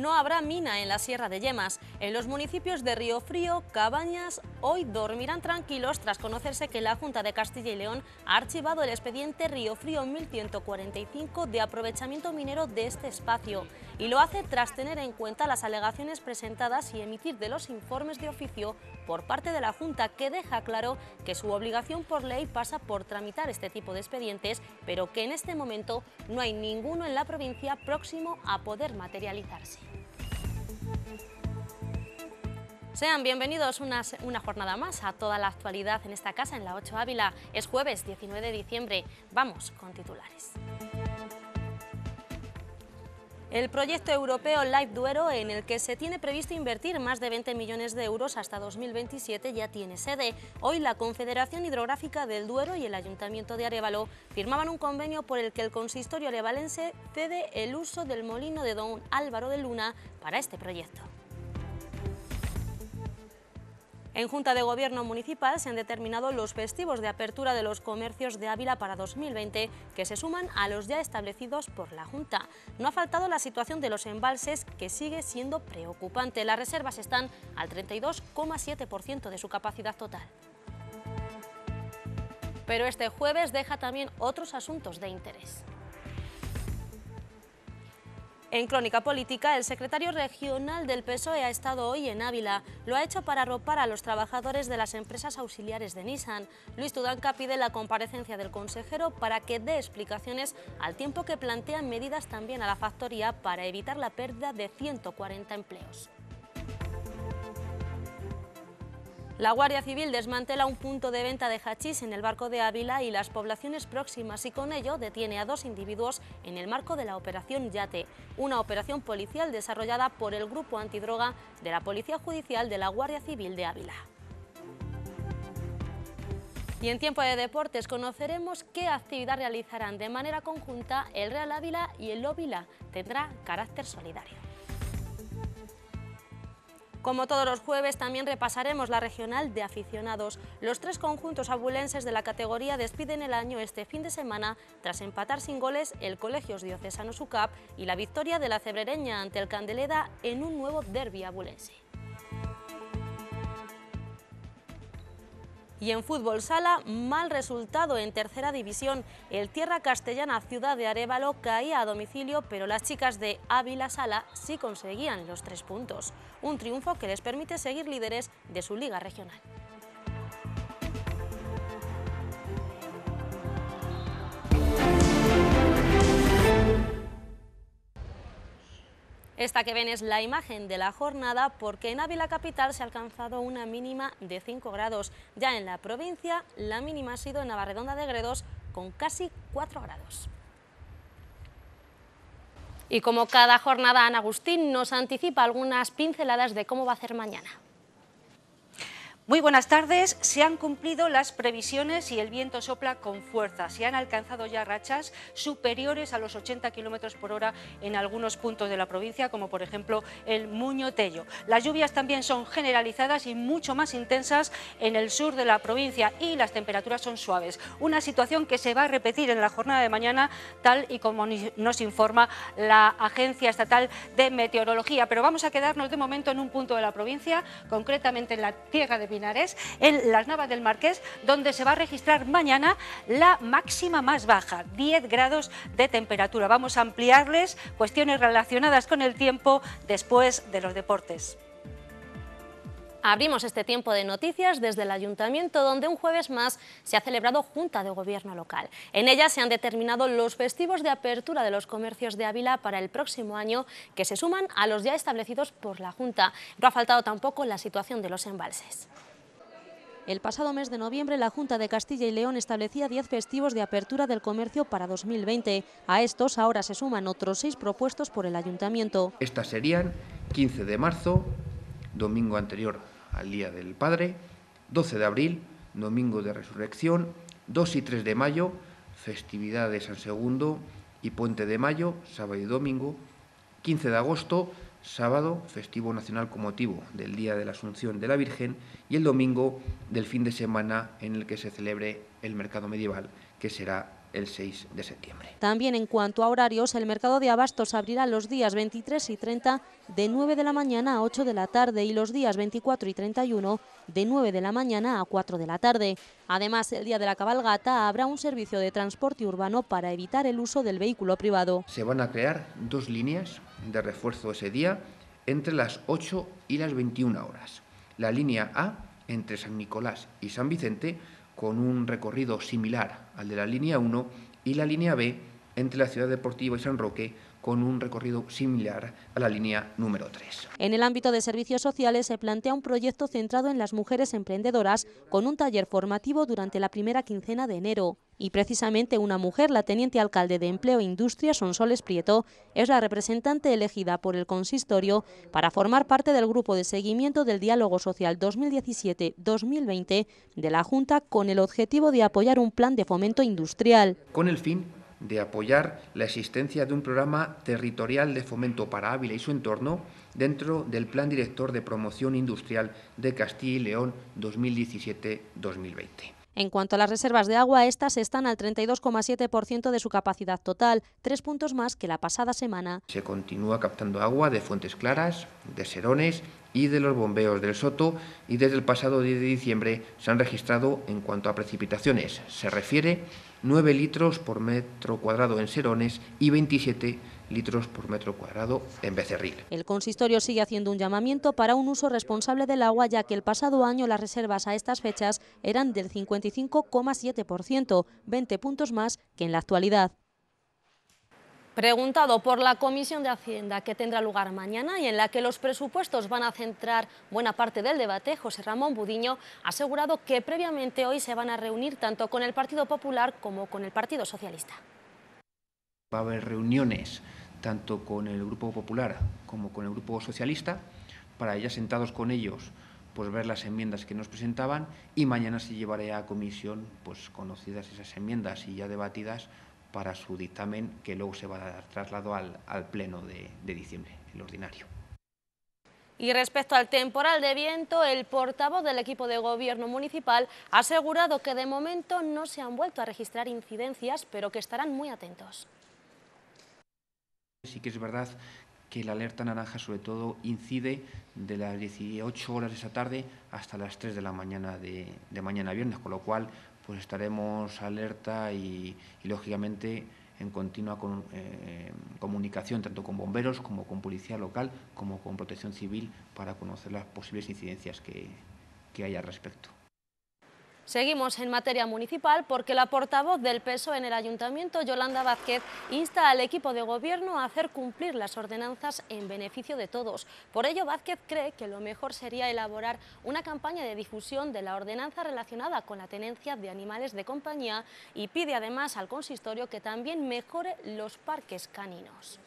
no habrá mina en la Sierra de Yemas. En los municipios de Río Frío, Cabañas, hoy dormirán tranquilos tras conocerse que la Junta de Castilla y León ha archivado el expediente Río Frío 1145 de aprovechamiento minero de este espacio y lo hace tras tener en cuenta las alegaciones presentadas y emitir de los informes de oficio por parte de la Junta que deja claro que su obligación por ley pasa por tramitar este tipo de expedientes, pero que en este momento no hay ninguno en la provincia próximo a poder materializarse. Sean bienvenidos una, jornada más a toda la actualidad en esta casa, en la 8 Ávila. Es jueves 19 de diciembre. Vamos con titulares. El proyecto europeo Life Duero, en el que se tiene previsto invertir más de 20 millones de euros hasta 2027, ya tiene sede. Hoy la Confederación Hidrográfica del Duero y el Ayuntamiento de Arevalo firmaban un convenio por el que el consistorio arevalense cede el uso del molino de don Álvaro de Luna para este proyecto. En Junta de Gobierno Municipal se han determinado los festivos de apertura de los comercios de Ávila para 2020, que se suman a los ya establecidos por la Junta. No ha faltado la situación de los embalses, que sigue siendo preocupante. Las reservas están al 32,7% de su capacidad total. Pero este jueves deja también otros asuntos de interés. En Crónica Política, el secretario regional del PSOE ha estado hoy en Ávila. Lo ha hecho para arropar a los trabajadores de las empresas auxiliares de Nissan. Luis Tudanca pide la comparecencia del consejero para que dé explicaciones al tiempo que plantean medidas también a la factoría para evitar la pérdida de 140 empleos. La Guardia Civil desmantela un punto de venta de hachís en el barco de Ávila y las poblaciones próximas y con ello detiene a dos individuos en el marco de la Operación Yate, una operación policial desarrollada por el Grupo Antidroga de la Policía Judicial de la Guardia Civil de Ávila. Y en tiempo de deportes conoceremos qué actividad realizarán de manera conjunta el Real Ávila y el Óvila. Tendrá carácter solidario. Como todos los jueves, también repasaremos la regional de aficionados. Los tres conjuntos abulenses de la categoría despiden el año este fin de semana tras empatar sin goles el Colegios Diocesano SUCAP y la victoria de la Cebrereña ante el Candeleda en un nuevo derby abulense. Y en fútbol sala, mal resultado en tercera división. El Tierra Castellana Ciudad de Arevalo caía a domicilio, pero las chicas de Ávila Sala sí conseguían los tres puntos. Un triunfo que les permite seguir líderes de su liga regional. Esta que ven es la imagen de la jornada porque en Ávila Capital se ha alcanzado una mínima de 5 grados. Ya en la provincia la mínima ha sido en Navarredonda de Gredos con casi 4 grados. Y como cada jornada, Ana Agustín nos anticipa algunas pinceladas de cómo va a ser mañana. Muy buenas tardes. Se han cumplido las previsiones y el viento sopla con fuerza. Se han alcanzado ya rachas superiores a los 80 kilómetros por hora en algunos puntos de la provincia, como por ejemplo el Muño Las lluvias también son generalizadas y mucho más intensas en el sur de la provincia y las temperaturas son suaves. Una situación que se va a repetir en la jornada de mañana, tal y como nos informa la Agencia Estatal de Meteorología. Pero vamos a quedarnos de momento en un punto de la provincia, concretamente en la Tierra de Pinar en las Navas del Marqués, donde se va a registrar mañana la máxima más baja, 10 grados de temperatura. Vamos a ampliarles cuestiones relacionadas con el tiempo después de los deportes. Abrimos este tiempo de noticias desde el Ayuntamiento, donde un jueves más se ha celebrado Junta de Gobierno Local. En ella se han determinado los festivos de apertura de los comercios de Ávila para el próximo año, que se suman a los ya establecidos por la Junta. No ha faltado tampoco la situación de los embalses. El pasado mes de noviembre, la Junta de Castilla y León establecía 10 festivos de apertura del comercio para 2020. A estos ahora se suman otros seis propuestos por el Ayuntamiento. Estas serían 15 de marzo, domingo anterior al Día del Padre, 12 de abril, domingo de Resurrección, 2 y 3 de mayo, festividad de San Segundo y Puente de Mayo, sábado y domingo, 15 de agosto, sábado, festivo nacional con motivo del Día de la Asunción de la Virgen, y el domingo del fin de semana en el que se celebre el mercado medieval, que será el 6 de septiembre. También en cuanto a horarios, el mercado de abastos abrirá los días 23 y 30 de 9 de la mañana a 8 de la tarde y los días 24 y 31 de 9 de la mañana a 4 de la tarde. Además, el día de la cabalgata habrá un servicio de transporte urbano para evitar el uso del vehículo privado. Se van a crear dos líneas de refuerzo ese día entre las 8 y las 21 horas. La línea A entre San Nicolás y San Vicente con un recorrido similar al de la línea 1 y la línea B entre la ciudad deportiva y San Roque con un recorrido similar a la línea número 3. En el ámbito de servicios sociales se plantea un proyecto centrado en las mujeres emprendedoras con un taller formativo durante la primera quincena de enero. Y precisamente una mujer, la teniente alcalde de Empleo e Industria, Sonsoles Prieto, es la representante elegida por el consistorio para formar parte del grupo de seguimiento del diálogo social 2017-2020 de la Junta con el objetivo de apoyar un plan de fomento industrial. Con el fin de apoyar la existencia de un programa territorial de fomento para Ávila y su entorno dentro del Plan Director de Promoción Industrial de Castilla y León 2017-2020. En cuanto a las reservas de agua, estas están al 32,7% de su capacidad total, tres puntos más que la pasada semana. Se continúa captando agua de fuentes claras, de serones y de los bombeos del Soto y desde el pasado 10 de diciembre se han registrado en cuanto a precipitaciones. Se refiere 9 litros por metro cuadrado en serones y 27 litros por metro cuadrado en Becerril. El consistorio sigue haciendo un llamamiento para un uso responsable del agua, ya que el pasado año las reservas a estas fechas eran del 55,7%, 20 puntos más que en la actualidad. Preguntado por la Comisión de Hacienda que tendrá lugar mañana y en la que los presupuestos van a centrar buena parte del debate, José Ramón Budiño ha asegurado que previamente hoy se van a reunir tanto con el Partido Popular como con el Partido Socialista. Va a haber reuniones tanto con el Grupo Popular como con el Grupo Socialista, para ya sentados con ellos pues ver las enmiendas que nos presentaban y mañana se llevaré a comisión pues conocidas esas enmiendas y ya debatidas para su dictamen que luego se va a dar traslado al, pleno de diciembre, el ordinario. Y respecto al temporal de viento, el portavoz del equipo de gobierno municipal ha asegurado que de momento no se han vuelto a registrar incidencias, pero que estarán muy atentos. Sí que es verdad que la alerta naranja sobre todo incide de las 18 horas de esa tarde hasta las 3 de la mañana de, mañana viernes, con lo cual pues estaremos alerta y, lógicamente en continua eh, comunicación tanto con bomberos como con policía local como con protección civil para conocer las posibles incidencias que, que hay al respecto. Seguimos en materia municipal porque la portavoz del PSOE en el Ayuntamiento, Yolanda Vázquez, insta al equipo de gobierno a hacer cumplir las ordenanzas en beneficio de todos. Por ello, Vázquez cree que lo mejor sería elaborar una campaña de difusión de la ordenanza relacionada con la tenencia de animales de compañía y pide además al consistorio que también mejore los parques caninos.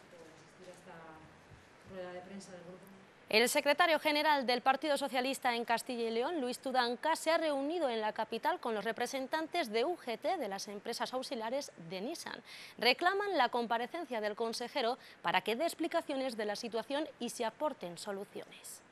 El secretario general del Partido Socialista en Castilla y León, Luis Tudanca, se ha reunido en la capital con los representantes de UGT, de las empresas auxiliares de Nissan. Reclaman la comparecencia del consejero para que dé explicaciones de la situación y se aporten soluciones.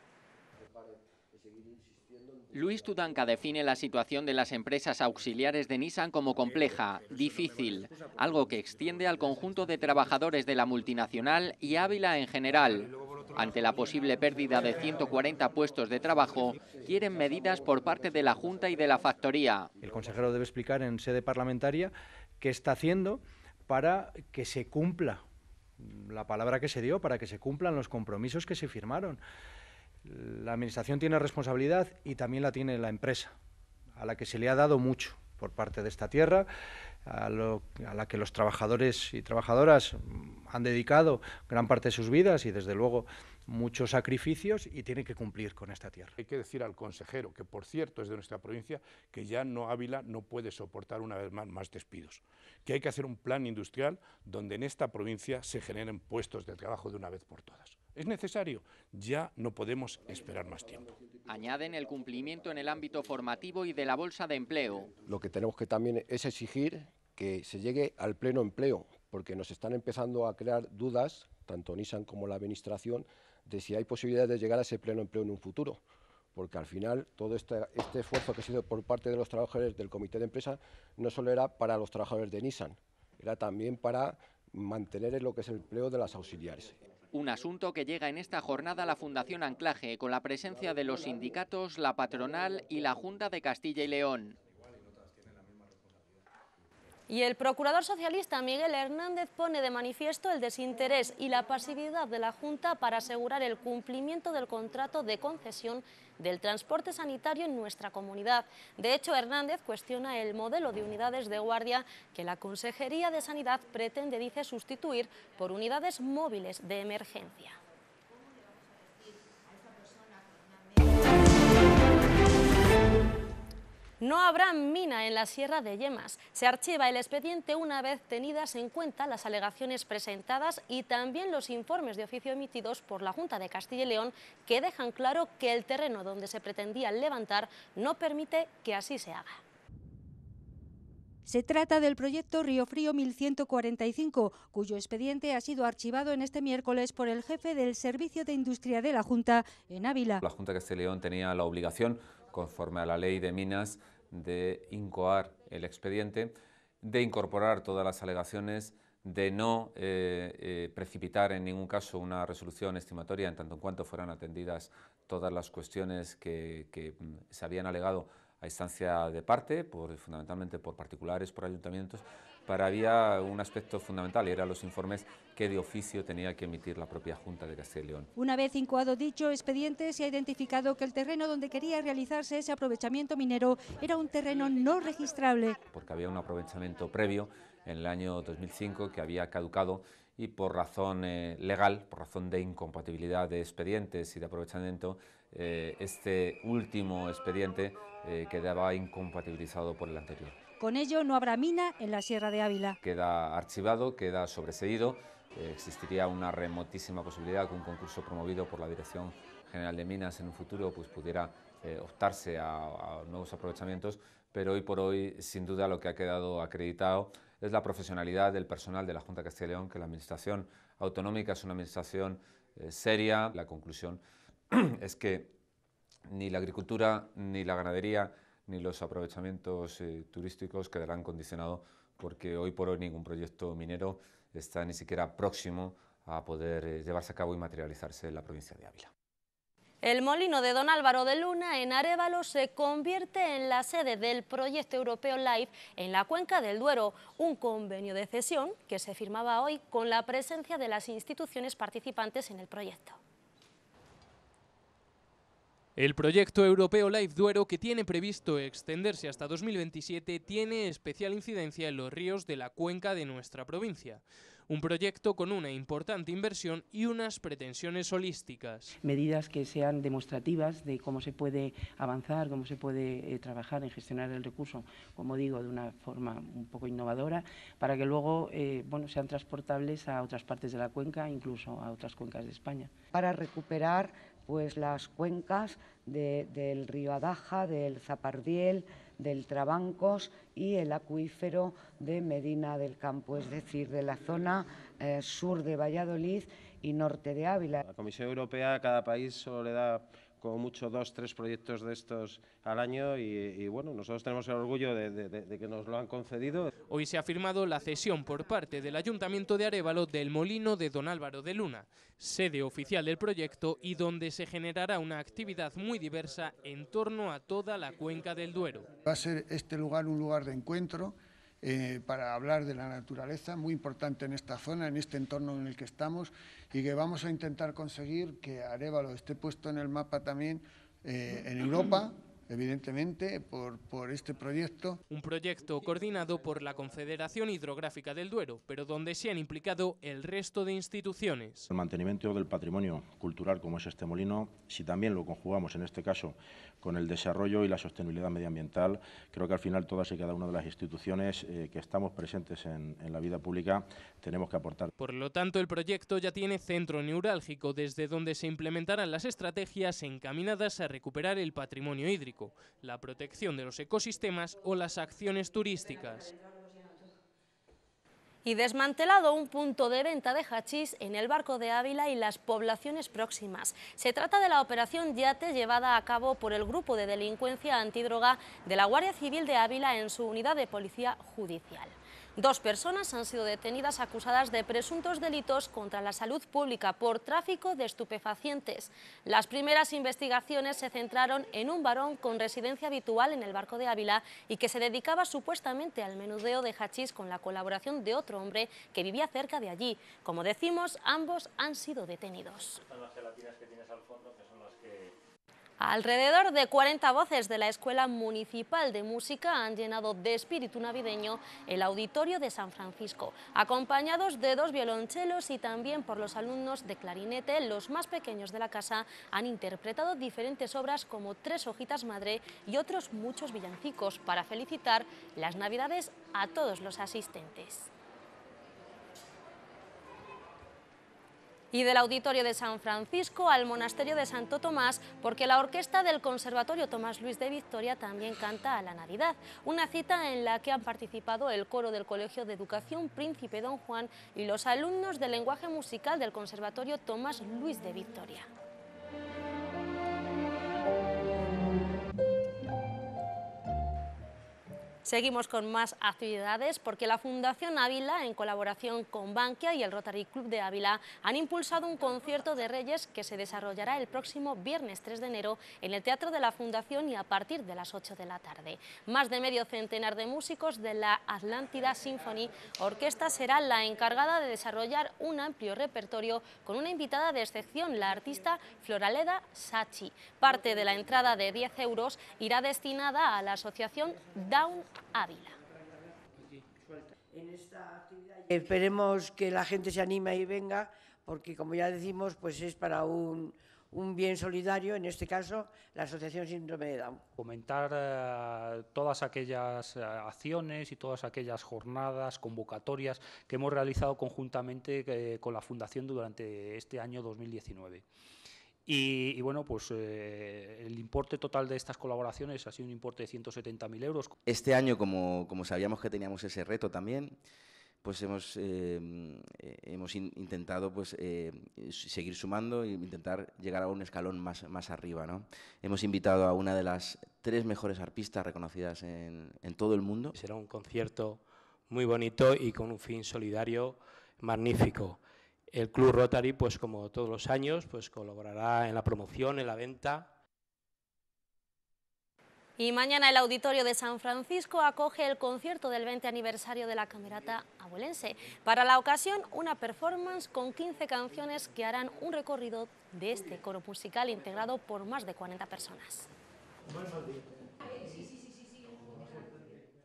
Luis Tudanca define la situación de las empresas auxiliares de Nissan como compleja, difícil, algo que extiende al conjunto de trabajadores de la multinacional y Ávila en general. Ante la posible pérdida de 140 puestos de trabajo, quieren medidas por parte de la Junta y de la factoría. El consejero debe explicar en sede parlamentaria qué está haciendo para que se cumpla la palabra que se dio, para que se cumplan los compromisos que se firmaron. La Administración tiene responsabilidad y también la tiene la empresa, a la que se le ha dado mucho por parte de esta tierra a, la que los trabajadores y trabajadoras han dedicado gran parte de sus vidas y desde luego muchos sacrificios y tienen que cumplir con esta tierra. Hay que decir al consejero, que por cierto es de nuestra provincia, que ya no Ávila no puede soportar una vez más más despidos, que hay que hacer un plan industrial donde en esta provincia se generen puestos de trabajo de una vez por todas. Es necesario, ya no podemos esperar más tiempo. Añaden el cumplimiento en el ámbito formativo y de la bolsa de empleo. Lo que tenemos que también es exigir que se llegue al pleno empleo, porque nos están empezando a crear dudas, tanto Nissan como la Administración, de si hay posibilidad de llegar a ese pleno empleo en un futuro porque al final todo este, este esfuerzo que se hizo por parte de los trabajadores del comité de empresa no solo era para los trabajadores de Nissan, era también para mantener lo que es el empleo de las auxiliares. Un asunto que llega en esta jornada a la Fundación Anclaje, con la presencia de los sindicatos, la patronal y la Junta de Castilla y León. Y el procurador socialista Miguel Hernández pone de manifiesto el desinterés y la pasividad de la Junta para asegurar el cumplimiento del contrato de concesión del transporte sanitario en nuestra comunidad. De hecho, Hernández cuestiona el modelo de unidades de guardia que la Consejería de Sanidad pretende, dice, sustituir por unidades móviles de emergencia. No habrá mina en la Sierra de Yemas. Se archiva el expediente una vez tenidas en cuenta las alegaciones presentadas y también los informes de oficio emitidos por la Junta de Castilla y León que dejan claro que el terreno donde se pretendía levantar no permite que así se haga. Se trata del proyecto Río Frío 1145, cuyo expediente ha sido archivado en este miércoles por el jefe del Servicio de Industria de la Junta en Ávila. La Junta de Castilla y León tenía la obligación conforme a la ley de minas, de incoar el expediente, de incorporar todas las alegaciones, de no eh, eh, precipitar en ningún caso una resolución estimatoria en tanto en cuanto fueran atendidas todas las cuestiones que, mm, se habían alegado a instancia de parte, fundamentalmente por particulares, por ayuntamientos, había un aspecto fundamental y eran los informes que de oficio tenía que emitir la propia Junta de Castilla y León. Una vez incoado dicho expediente, se ha identificado que el terreno donde quería realizarse ese aprovechamiento minero era un terreno no registrable. Porque había un aprovechamiento previo en el año 2005 que había caducado y por razón eh, legal, por razón de incompatibilidad de expedientes y de aprovechamiento, eh, este último expediente eh, quedaba incompatibilizado por el anterior. Con ello no habrá mina en la Sierra de Ávila. Queda archivado, queda sobreseído. Eh, existiría una remotísima posibilidad que un concurso promovido por la Dirección General de Minas en un futuro pues, pudiera eh, optarse a, nuevos aprovechamientos, pero hoy por hoy, sin duda, lo que ha quedado acreditado es la profesionalidad del personal de la Junta de Castilla y León, que la Administración autonómica es una Administración eh, seria. La conclusión es que ni la agricultura ni la ganadería ni los aprovechamientos eh, turísticos quedarán condicionados porque hoy por hoy ningún proyecto minero está ni siquiera próximo a poder eh, llevarse a cabo y materializarse en la provincia de Ávila. El molino de Don Álvaro de Luna en Arevalo se convierte en la sede del proyecto europeo LIFE en la cuenca del Duero, un convenio de cesión que se firmaba hoy con la presencia de las instituciones participantes en el proyecto. El proyecto europeo Life Duero, que tiene previsto extenderse hasta 2027, tiene especial incidencia en los ríos de la cuenca de nuestra provincia. Un proyecto con una importante inversión y unas pretensiones holísticas. Medidas que sean demostrativas de cómo se puede avanzar, cómo se puede eh, trabajar en gestionar el recurso, como digo, de una forma un poco innovadora, para que luego eh, bueno, sean transportables a otras partes de la cuenca, incluso a otras cuencas de España. Para recuperar pues las cuencas del río Adaja, del Zapardiel, del Trabancos y el acuífero de Medina del Campo, es decir, de la zona eh, sur de Valladolid y norte de Ávila. La Comisión Europea a cada país solo le da como mucho dos, tres proyectos de estos al año y, bueno, nosotros tenemos el orgullo de, de, que nos lo han concedido. Hoy se ha firmado la cesión por parte del Ayuntamiento de Arevalo del Molino de Don Álvaro de Luna, sede oficial del proyecto y donde se generará una actividad muy diversa en torno a toda la cuenca del Duero. Va a ser este lugar un lugar de encuentro, eh, para hablar de la naturaleza, muy importante en esta zona, en este entorno en el que estamos, y que vamos a intentar conseguir que Arevalo esté puesto en el mapa también eh, en Europa, evidentemente, por, por, este proyecto. Un proyecto coordinado por la Confederación Hidrográfica del Duero, pero donde se han implicado el resto de instituciones. El mantenimiento del patrimonio cultural como es este molino, si también lo conjugamos en este caso con el desarrollo y la sostenibilidad medioambiental. Creo que al final todas y cada una de las instituciones eh, que estamos presentes en, la vida pública tenemos que aportar. Por lo tanto, el proyecto ya tiene centro neurálgico desde donde se implementarán las estrategias encaminadas a recuperar el patrimonio hídrico, la protección de los ecosistemas o las acciones turísticas y desmantelado un punto de venta de hachís en el barco de Ávila y las poblaciones próximas. Se trata de la operación Yate llevada a cabo por el Grupo de Delincuencia Antidroga de la Guardia Civil de Ávila en su unidad de policía judicial. Dos personas han sido detenidas acusadas de presuntos delitos contra la salud pública por tráfico de estupefacientes. Las primeras investigaciones se centraron en un varón con residencia habitual en el barco de Ávila y que se dedicaba supuestamente al menudeo de hachís con la colaboración de otro hombre que vivía cerca de allí. Como decimos, ambos han sido detenidos. Alrededor de 40 voces de la Escuela Municipal de Música han llenado de espíritu navideño el auditorio de San Francisco, acompañados de dos violonchelos y también por los alumnos de clarinete, los más pequeños de la casa han interpretado diferentes obras como Tres hojitas madre y otros muchos villancicos para felicitar las Navidades a todos los asistentes. y del Auditorio de San Francisco al Monasterio de Santo Tomás, porque la orquesta del Conservatorio Tomás Luis de Victoria también canta a la Navidad, una cita en la que han participado el coro del Colegio de Educación Príncipe Don Juan y los alumnos del lenguaje musical del Conservatorio Tomás Luis de Victoria. Seguimos con más actividades porque la Fundación Ávila, en colaboración con Bankia y el Rotary Club de Ávila, han impulsado un concierto de Reyes que se desarrollará el próximo viernes 3 de enero en el Teatro de la Fundación y a partir de las 8 de la tarde. Más de medio centenar de músicos de la Atlántida Symphony Orquesta será la encargada de desarrollar un amplio repertorio con una invitada de excepción, la artista Floraleda Sachi. Parte de la entrada de 10 euros irá destinada a la asociación Down Ávila. Esperemos que la gente se anime y venga, porque como ya decimos, pues es para un, bien solidario, en este caso la Asociación Síndrome de Down. Comentar eh, todas aquellas eh, acciones y todas aquellas jornadas, convocatorias que hemos realizado conjuntamente eh, con la Fundación durante este año 2019. Y, bueno, pues eh, el importe total de estas colaboraciones ha sido un importe de 170.000 euros. Este año, como, como, sabíamos que teníamos ese reto también, pues hemos, eh, hemos intentado pues, eh, seguir sumando e intentar llegar a un escalón más, más arriba. ¿no? Hemos invitado a una de las tres mejores arpistas reconocidas en, en todo el mundo. Será un concierto muy bonito y con un fin solidario magnífico. El Club Rotary, pues como todos los años, pues colaborará en la promoción, en la venta, y mañana el Auditorio de San Francisco acoge el concierto del 20 aniversario de la Camerata Abuelense. Para la ocasión, una performance con 15 canciones que harán un recorrido de este coro musical integrado por más de 40 personas.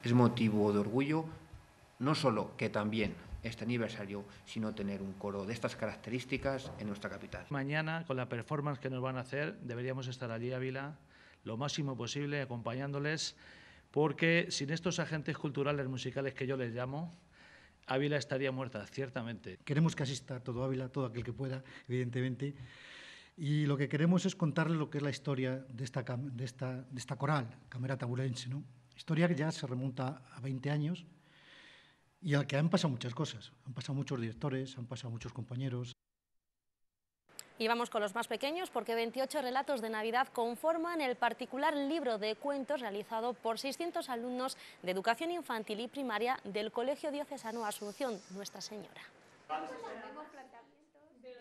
Es motivo de orgullo no solo que también este aniversario, sino tener un coro de estas características en nuestra capital. Mañana, con la performance que nos van a hacer, deberíamos estar allí, Ávila, lo máximo posible, acompañándoles, porque sin estos agentes culturales musicales que yo les llamo, Ávila estaría muerta, ciertamente. Queremos que asista todo Ávila, todo aquel que pueda, evidentemente. Y lo que queremos es contarles lo que es la historia de esta, de esta, de esta coral, Camerata tabulense ¿no? Historia que ya se remonta a 20 años, y al que han pasado muchas cosas. Han pasado muchos directores, han pasado muchos compañeros. Y vamos con los más pequeños porque 28 relatos de Navidad conforman el particular libro de cuentos realizado por 600 alumnos de educación infantil y primaria del Colegio Diocesano Asunción Nuestra Señora.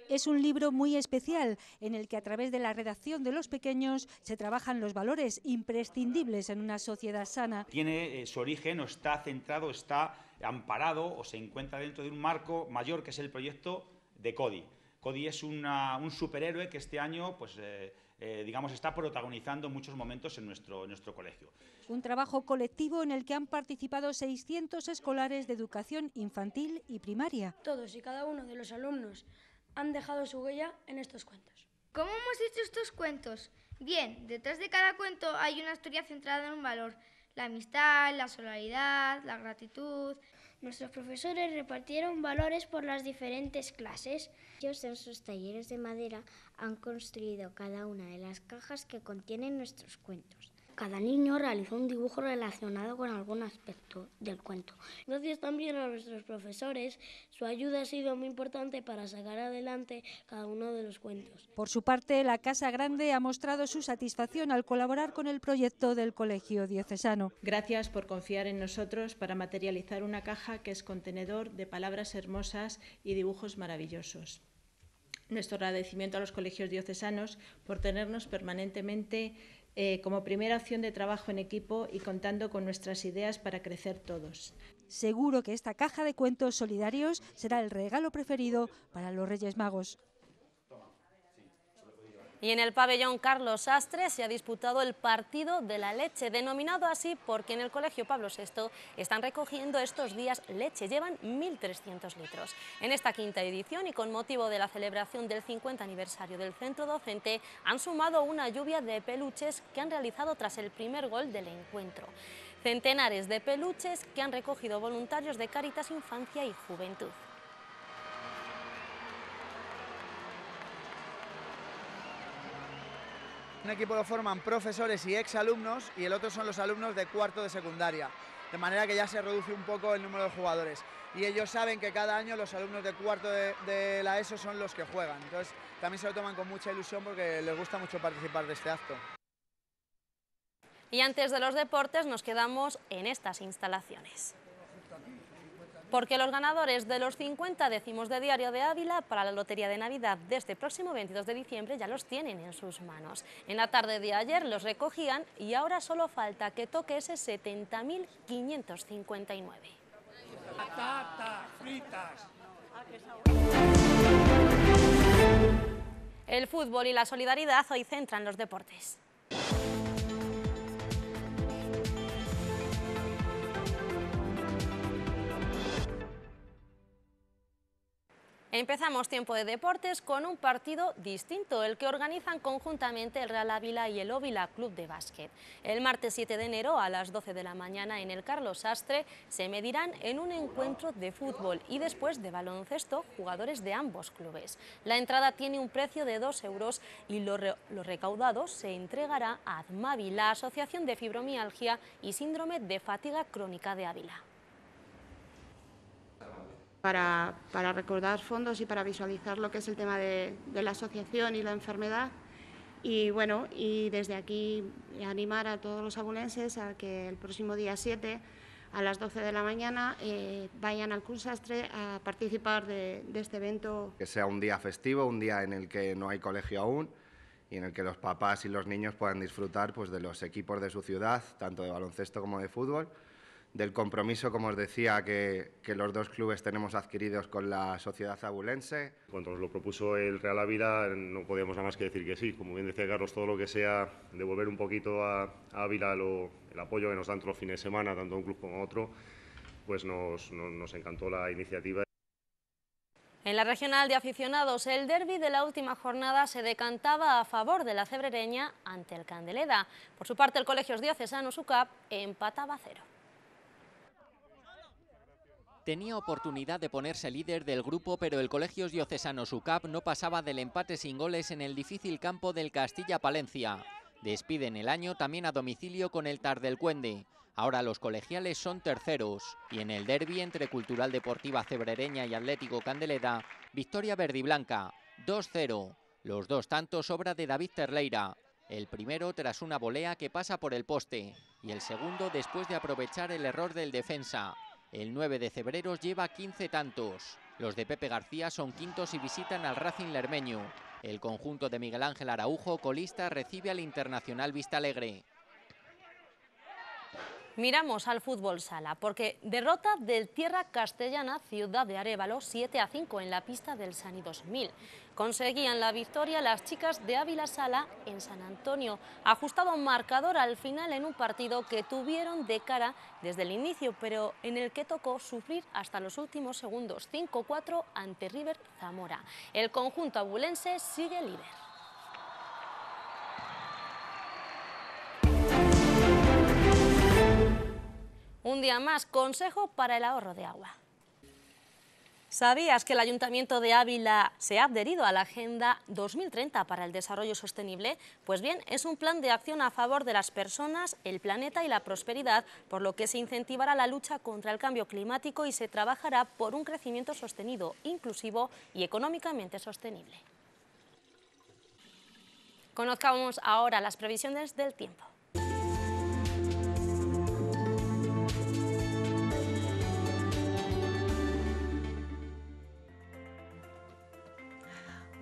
Es un libro muy especial en el que a través de la redacción de los pequeños se trabajan los valores imprescindibles en una sociedad sana. Tiene eh, su origen o está centrado, está ...han parado o se encuentra dentro de un marco mayor que es el proyecto de Cody. Cody es un superhéroe que este año, pues, eh, eh, digamos, está protagonizando muchos momentos en nuestro, en nuestro colegio. Un trabajo colectivo en el que han participado 600 escolares de educación infantil y primaria. Todos y cada uno de los alumnos han dejado su huella en estos cuentos. ¿Cómo hemos hecho estos cuentos? Bien, detrás de cada cuento hay una historia centrada en un valor la amistad, la solidaridad, la gratitud. Nuestros profesores repartieron valores por las diferentes clases. Ellos en sus talleres de madera han construido cada una de las cajas que contienen nuestros cuentos. Cada niño realizó un dibujo relacionado con algún aspecto del cuento. Gracias también a nuestros profesores, su ayuda ha sido muy importante para sacar adelante cada uno de los cuentos. Por su parte, la Casa Grande ha mostrado su satisfacción al colaborar con el proyecto del Colegio Diocesano. Gracias por confiar en nosotros para materializar una caja que es contenedor de palabras hermosas y dibujos maravillosos nuestro agradecimiento a los colegios diocesanos por tenernos permanentemente eh, como primera opción de trabajo en equipo y contando con nuestras ideas para crecer todos. Seguro que esta caja de cuentos solidarios será el regalo preferido para los Reyes Magos. Y en el pabellón Carlos Sastre se ha disputado el partido de la leche, denominado así porque en el Colegio Pablo VI están recogiendo estos días leche, llevan 1.300 litros. En esta quinta edición y con motivo de la celebración del 50 aniversario del centro docente, han sumado una lluvia de peluches que han realizado tras el primer gol del encuentro. Centenares de peluches que han recogido voluntarios de Caritas Infancia y Juventud. Un equipo lo forman profesores y exalumnos y el otro son los alumnos de cuarto de secundaria. De manera que ya se reduce un poco el número de jugadores. Y ellos saben que cada año los alumnos de cuarto de, de la ESO son los que juegan. Entonces también se lo toman con mucha ilusión porque les gusta mucho participar de este acto. Y antes de los deportes nos quedamos en estas instalaciones porque los ganadores de los 50 décimos de Diario de Ávila para la Lotería de Navidad de este próximo 22 de diciembre ya los tienen en sus manos. En la tarde de ayer los recogían y ahora solo falta que toque ese 70.559. El fútbol y la solidaridad hoy centran los deportes. Empezamos tiempo de deportes con un partido distinto, el que organizan conjuntamente el Real Ávila y el Óvila Club de Básquet. El martes 7 de enero a las 12 de la mañana en el Carlos Sastre se medirán en un encuentro de fútbol y después de baloncesto jugadores de ambos clubes. La entrada tiene un precio de 2 euros y lo, recaudados recaudado se entregará a ADMAVI, la Asociación de Fibromialgia y Síndrome de Fatiga Crónica de Ávila para, recordar fondos y para visualizar lo que es el tema de, la asociación y la enfermedad. Y bueno, y desde aquí animar a todos los abulenses a que el próximo día 7 a las 12 de la mañana eh, vayan al Cursastre a participar de, de este evento. Que sea un día festivo, un día en el que no hay colegio aún y en el que los papás y los niños puedan disfrutar pues, de los equipos de su ciudad, tanto de baloncesto como de fútbol del compromiso, como os decía, que, los dos clubes tenemos adquiridos con la sociedad abulense. Cuando nos lo propuso el Real Ávila, no podíamos nada más que decir que sí. Como bien decía Carlos, todo lo que sea devolver un poquito a, Ávila el apoyo que nos dan todos los fines de semana, tanto un club como otro, pues nos, encantó la iniciativa. En la regional de aficionados, el derby de la última jornada se decantaba a favor de la cebrereña ante el Candeleda. Por su parte, el Colegios Diocesano cap, empataba a cero. Tenía oportunidad de ponerse líder del grupo, pero el colegio Diocesano SUCAP no pasaba del empate sin goles en el difícil campo del Castilla-Palencia. Despiden el año también a domicilio con el Tardelcuende. Ahora los colegiales son terceros. Y en el derby entre Cultural Deportiva Cebrereña y Atlético Candeleda, victoria verdiblanca, 2-0. Los dos tantos obra de David Terleira. El primero tras una volea que pasa por el poste y el segundo después de aprovechar el error del defensa. El 9 de febrero lleva 15 tantos. Los de Pepe García son quintos y visitan al Racing Lermeño. El conjunto de Miguel Ángel Araujo, colista, recibe al Internacional Vista Alegre. Miramos al fútbol sala, porque derrota del Tierra Castellana Ciudad de Arevalo 7 a 5 en la pista del Sani 2000. Conseguían la victoria las chicas de Ávila Sala en San Antonio, ajustado un marcador al final en un partido que tuvieron de cara desde el inicio, pero en el que tocó sufrir hasta los últimos segundos, 5-4 ante River Zamora. El conjunto abulense sigue líder. Un día más, consejo para el ahorro de agua. ¿Sabías que el Ayuntamiento de Ávila se ha adherido a la Agenda 2030 para el Desarrollo Sostenible? Pues bien, es un plan de acción a favor de las personas, el planeta y la prosperidad, por lo que se incentivará la lucha contra el cambio climático y se trabajará por un crecimiento sostenido, inclusivo y económicamente sostenible. Conozcamos ahora las previsiones del tiempo.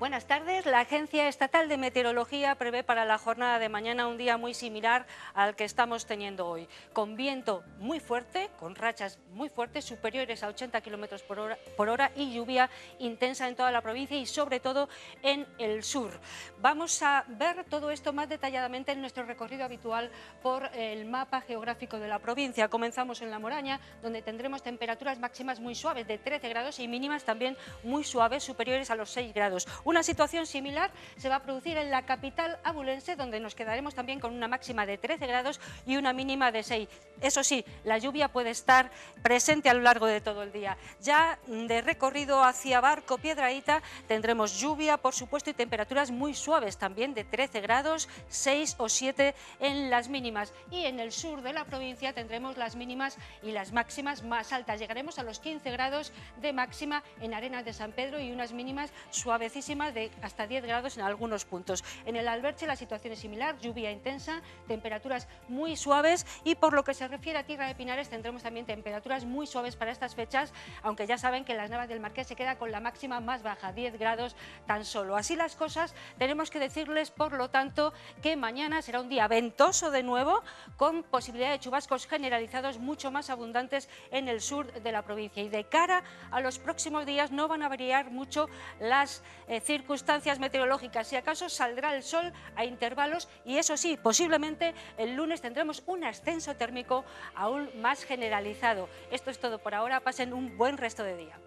Buenas tardes. La Agencia Estatal de Meteorología prevé para la jornada de mañana un día muy similar al que estamos teniendo hoy, con viento muy fuerte, con rachas muy fuertes, superiores a 80 kilómetros por hora, y lluvia intensa en toda la provincia y sobre todo en el sur. Vamos a ver todo esto más detalladamente en nuestro recorrido habitual por el mapa geográfico de la provincia. Comenzamos en La Moraña, donde tendremos temperaturas máximas muy suaves de 13 grados y mínimas también muy suaves, superiores a los 6 grados. Una situación similar se va a producir en la capital abulense, donde nos quedaremos también con una máxima de 13 grados y una mínima de 6. Eso sí, la lluvia puede estar presente a lo largo de todo el día. Ya de recorrido hacia Barco Piedraíta tendremos lluvia, por supuesto, y temperaturas muy suaves también de 13 grados, 6 o 7 en las mínimas. Y en el sur de la provincia tendremos las mínimas y las máximas más altas. Llegaremos a los 15 grados de máxima en Arenas de San Pedro y unas mínimas suavecísimas de hasta 10 grados en algunos puntos. En el Alberche la situación es similar, lluvia intensa, temperaturas muy suaves y por lo que se refiere a Tierra de Pinares tendremos también temperaturas muy suaves para estas fechas, aunque ya saben que las Navas del Marqués se queda con la máxima más baja, 10 grados tan solo. Así las cosas, tenemos que decirles, por lo tanto, que mañana será un día ventoso de nuevo, con posibilidad de chubascos generalizados mucho más abundantes en el sur de la provincia. Y de cara a los próximos días no van a variar mucho las eh, circunstancias meteorológicas. Si acaso saldrá el sol a intervalos y eso sí, posiblemente el lunes tendremos un ascenso térmico aún más generalizado. Esto es todo por ahora. Pasen un buen resto de día.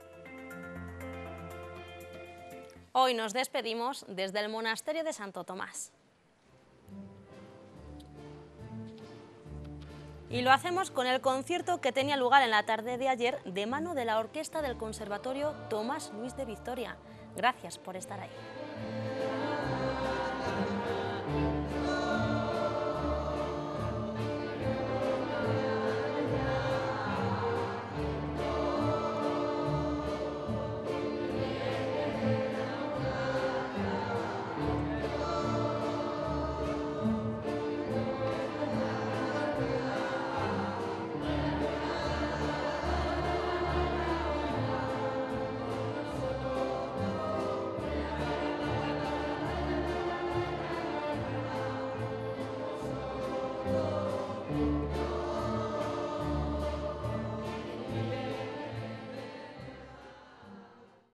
Hoy nos despedimos desde el Monasterio de Santo Tomás. Y lo hacemos con el concierto que tenía lugar en la tarde de ayer de mano de la orquesta del Conservatorio Tomás Luis de Victoria. Gracias por estar ahí.